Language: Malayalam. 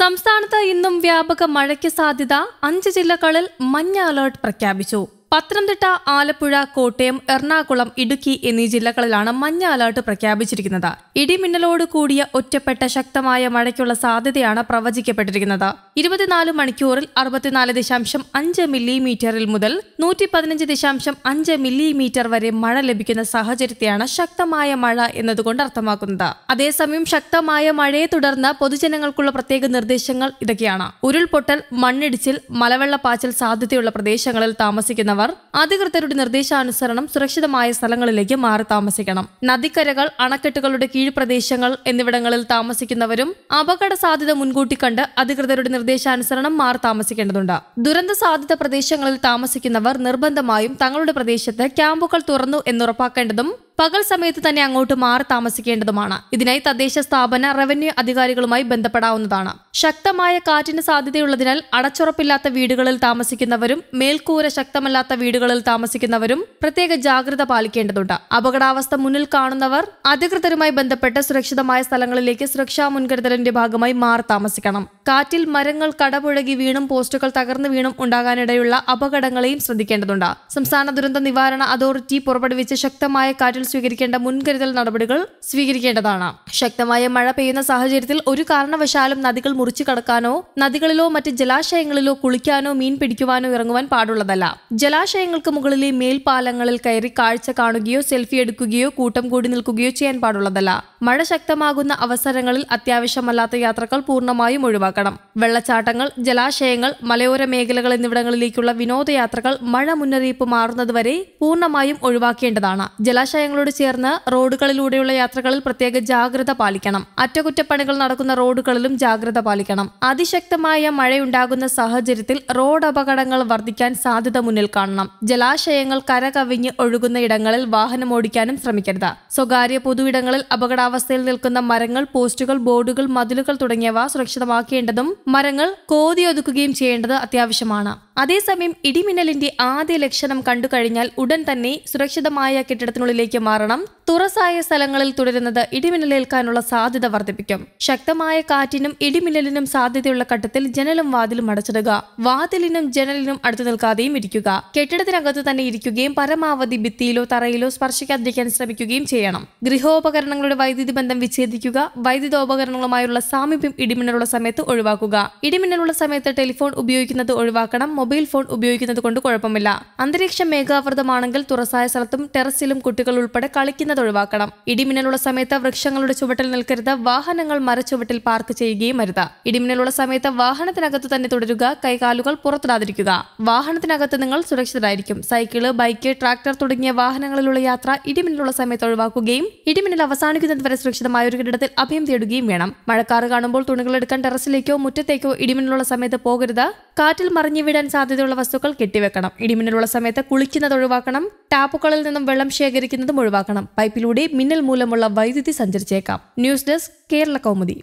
സംസ്ഥാനത്ത് ഇന്നും വ്യാപക മഴയ്ക്ക് സാധ്യത അഞ്ച് ജില്ലകളിൽ മഞ്ഞ അലേർട്ട് പ്രഖ്യാപിച്ചു പത്തനംതിട്ട ആലപ്പുഴ കോട്ടയം എറണാകുളം ഇടുക്കി എന്നീ ജില്ലകളിലാണ് മഞ്ഞ അലർട്ട് പ്രഖ്യാപിച്ചിരിക്കുന്നത് ഇടിമിന്നലോട് കൂടിയ ഒറ്റപ്പെട്ട ശക്തമായ മഴയ്ക്കുള്ള സാധ്യതയാണ് പ്രവചിക്കപ്പെട്ടിരിക്കുന്നത് ഇരുപത്തിനാല് മണിക്കൂറിൽ അറുപത്തിനാല് ദശാംശം അഞ്ച് മില്ലിമീറ്ററിൽ മുതൽ നൂറ്റി പതിനഞ്ച് ദശാംശം അഞ്ച് മില്ലിമീറ്റർ വരെ മഴ ലഭിക്കുന്ന സാഹചര്യത്തെയാണ് ശക്തമായ മഴ എന്നതുകൊണ്ട് അർത്ഥമാക്കുന്നത് അതേസമയം ശക്തമായ മഴയെ തുടർന്ന് പൊതുജനങ്ങൾക്കുള്ള പ്രത്യേക നിർദ്ദേശങ്ങൾ ഇതൊക്കെയാണ് ഉരുൾപൊട്ടൽ മണ്ണിടിച്ചിൽ മലവെള്ളപ്പാച്ചിൽ സാധ്യതയുള്ള പ്രദേശങ്ങളിൽ താമസിക്കുന്നവർ അധികൃതരുടെ നിർദ്ദേശാനുസരണം സുരക്ഷിതമായ സ്ഥലങ്ങളിലേക്ക് മാറി താമസിക്കണം നദിക്കരകൾ അണക്കെട്ടുകളുടെ കീഴ്പ്രദേശങ്ങൾ എന്നിവിടങ്ങളിൽ താമസിക്കുന്നവരും അപകട സാധ്യത മുൻകൂട്ടി കണ്ട് അധികൃതരുടെ നിർദ്ദേശാനുസരണം മാറി താമസിക്കേണ്ടതുണ്ട് ദുരന്ത സാധ്യത പ്രദേശങ്ങളിൽ താമസിക്കുന്നവർ നിർബന്ധമായും തങ്ങളുടെ പ്രദേശത്ത് ക്യാമ്പുകൾ തുറന്നു എന്നുറപ്പാക്കേണ്ടതും പകൽ സമയത്ത് തന്നെ അങ്ങോട്ട് മാറി താമസിക്കേണ്ടതുമാണ് ഇതിനായി തദ്ദേശ സ്ഥാപന റവന്യൂ അധികാരികളുമായി ബന്ധപ്പെടാവുന്നതാണ് ശക്തമായ കാറ്റിന് സാധ്യതയുള്ളതിനാൽ അടച്ചുറപ്പില്ലാത്ത വീടുകളിൽ താമസിക്കുന്നവരും മേൽക്കൂര ശക്തമല്ലാത്ത വീടുകളിൽ താമസിക്കുന്നവരും പ്രത്യേക ജാഗ്രത പാലിക്കേണ്ടതുണ്ട് അപകടാവസ്ഥ മുന്നിൽ കാണുന്നവർ അധികൃതരുമായി ബന്ധപ്പെട്ട് സുരക്ഷിതമായ സ്ഥലങ്ങളിലേക്ക് സുരക്ഷാ മുൻകരുതലിന്റെ ഭാഗമായി മാറി താമസിക്കണം കാറ്റിൽ മരങ്ങൾ കടപുഴകി വീണും പോസ്റ്റുകൾ തകർന്നു വീണും ഉണ്ടാകാനിടയുള്ള അപകടങ്ങളെയും ശ്രദ്ധിക്കേണ്ടതുണ്ട് സംസ്ഥാന ദുരന്ത നിവാരണ അതോറിറ്റി പുറപ്പെടുവിച്ച ശക്തമായ കാറ്റിൽ സ്വീകരിക്കേണ്ട മുൻകരുതൽ നടപടികൾ സ്വീകരിക്കേണ്ടതാണ് ശക്തമായ മഴ പെയ്യുന്ന സാഹചര്യത്തിൽ ഒരു കാരണവശാലും നദികൾ മുറിച്ചു കടക്കാനോ നദികളിലോ മറ്റ് ജലാശയങ്ങളിലോ കുളിക്കാനോ മീൻ പിടിക്കുവാനോ ഇറങ്ങുവാൻ പാടുള്ളതല്ല ജലാശയങ്ങൾക്ക് മുകളിലെ മേൽപ്പാലങ്ങളിൽ കയറി കാഴ്ച കാണുകയോ സെൽഫി എടുക്കുകയോ കൂട്ടം കൂടി നിൽക്കുകയോ ചെയ്യാൻ പാടുള്ളതല്ല മഴ ശക്തമാകുന്ന അവസരങ്ങളിൽ അത്യാവശ്യമല്ലാത്ത യാത്രകൾ പൂർണ്ണമായും ഒഴിവാക്കണം വെള്ളച്ചാട്ടങ്ങൾ ജലാശയങ്ങൾ മലയോര മേഖലകൾ എന്നിവിടങ്ങളിലേക്കുള്ള വിനോദയാത്രകൾ മഴ മുന്നറിയിപ്പ് മാറുന്നതുവരെ പൂർണ്ണമായും ഒഴിവാക്കേണ്ടതാണ് ജലാശയങ്ങൾ പ്രദേശങ്ങളോട് ചേർന്ന് റോഡുകളിലൂടെയുള്ള യാത്രകളിൽ പ്രത്യേക ജാഗ്രത പാലിക്കണം അറ്റകുറ്റപ്പണികൾ നടക്കുന്ന റോഡുകളിലും ജാഗ്രത പാലിക്കണം അതിശക്തമായ മഴയുണ്ടാകുന്ന സാഹചര്യത്തിൽ റോഡ് അപകടങ്ങൾ വർദ്ധിക്കാൻ സാധ്യത മുന്നിൽ കാണണം ജലാശയങ്ങൾ കരകവിഞ്ഞ് ഒഴുകുന്ന ഇടങ്ങളിൽ വാഹനം ഓടിക്കാനും ശ്രമിക്കരുത് സ്വകാര്യ പൊതുവിടങ്ങളിൽ അപകടാവസ്ഥയിൽ നിൽക്കുന്ന മരങ്ങൾ പോസ്റ്റുകൾ ബോർഡുകൾ മതിലുകൾ തുടങ്ങിയവ സുരക്ഷിതമാക്കേണ്ടതും മരങ്ങൾ കോതിയൊതുക്കുകയും ചെയ്യേണ്ടത് അത്യാവശ്യമാണ് അതേസമയം ഇടിമിന്നലിന്റെ ആദ്യ ലക്ഷണം കണ്ടുകഴിഞ്ഞാൽ ഉടൻ തന്നെ സുരക്ഷിതമായ കെട്ടിടത്തിനുള്ളിലേക്ക് പെരുമാറണം തുറസായ സ്ഥലങ്ങളിൽ തുടരുന്നത് ഇടിമിന്നലേൽക്കാനുള്ള സാധ്യത വർദ്ധിപ്പിക്കും ശക്തമായ കാറ്റിനും ഇടിമിന്നലിനും സാധ്യതയുള്ള ഘട്ടത്തിൽ ജനലും വാതിലും അടച്ചിടുക വാതിലിനും ജനലിനും അടുത്തു നിൽക്കാതെയും ഇരിക്കുക കെട്ടിടത്തിനകത്ത് തന്നെ ഇരിക്കുകയും പരമാവധി ഭിത്തിയിലോ തറയിലോ സ്പർശിക്കാതിരിക്കാൻ ശ്രമിക്കുകയും ചെയ്യണം ഗൃഹോപകരണങ്ങളുടെ വൈദ്യുതി ബന്ധം വിച്ഛേദിക്കുക വൈദ്യുതോപകരണങ്ങളുമായുള്ള സാമീപ്യം ഇടിമിന്നലുള്ള സമയത്ത് ഒഴിവാക്കുക ഇടിമിന്നലുള്ള സമയത്ത് ടെലിഫോൺ ഉപയോഗിക്കുന്നത് ഒഴിവാക്കണം മൊബൈൽ ഫോൺ ഉപയോഗിക്കുന്നത് കൊണ്ട് കുഴപ്പമില്ല അന്തരീക്ഷം മേഘാവൃതമാണെങ്കിൽ തുറസായ സ്ഥലത്തും ടെറസിലും കുട്ടികൾ ഉൾപ്പെടെ കളിക്കുന്നത് ഒഴിവാക്കണം ഇടിമിന്നലുള്ള സമയത്ത് വൃക്ഷങ്ങളുടെ ചുവട്ടിൽ നിൽക്കരുത് വാഹനങ്ങൾ മരച്ചുവട്ടിൽ പാർക്ക് ചെയ്യുകയും വരുത ഇടിമിന്നലുള്ള സമയത്ത് വാഹനത്തിനകത്ത് തന്നെ തുടരുക കൈകാലുകൾ പുറത്തിടാതിരിക്കുക വാഹനത്തിനകത്ത് നിങ്ങൾ സുരക്ഷിതരായിരിക്കും സൈക്കിള് ബൈക്ക് ട്രാക്ടർ തുടങ്ങിയ വാഹനങ്ങളിലുള്ള യാത്ര ഇടിമിന്നലുള്ള സമയത്ത് ഒഴിവാക്കുകയും ഇടിമിന്നൽ അവസാനിക്കുന്നതുവരെ സുരക്ഷിതമായ ഒരു കെട്ടിടത്തിൽ അഭയം തേടുകയും വേണം മഴക്കാറ് കാണുമ്പോൾ തുണികളെടുക്കാൻ ടെറസിലേക്കോ മുറ്റത്തേക്കോ ഇടിമിന്നലുള്ള സമയത്ത് പോകരുത് കാറ്റിൽ മറിഞ്ഞുവിടാൻ സാധ്യതയുള്ള വസ്തുക്കൾ കെട്ടിവെക്കണം ഇടിമിന്നലുള്ള സമയത്ത് കുളിക്കുന്നത് ഒഴിവാക്കണം ടാപ്പുകളിൽ നിന്നും വെള്ളം ശേഖരിക്കുന്നതും ഒഴിവാക്കണം പൈപ്പിലൂടെ മിന്നൽ മൂലമുള്ള വൈദ്യുതി സഞ്ചരിച്ചേക്കാം ന്യൂസ് ഡെസ്ക് കേരള കൗമുദി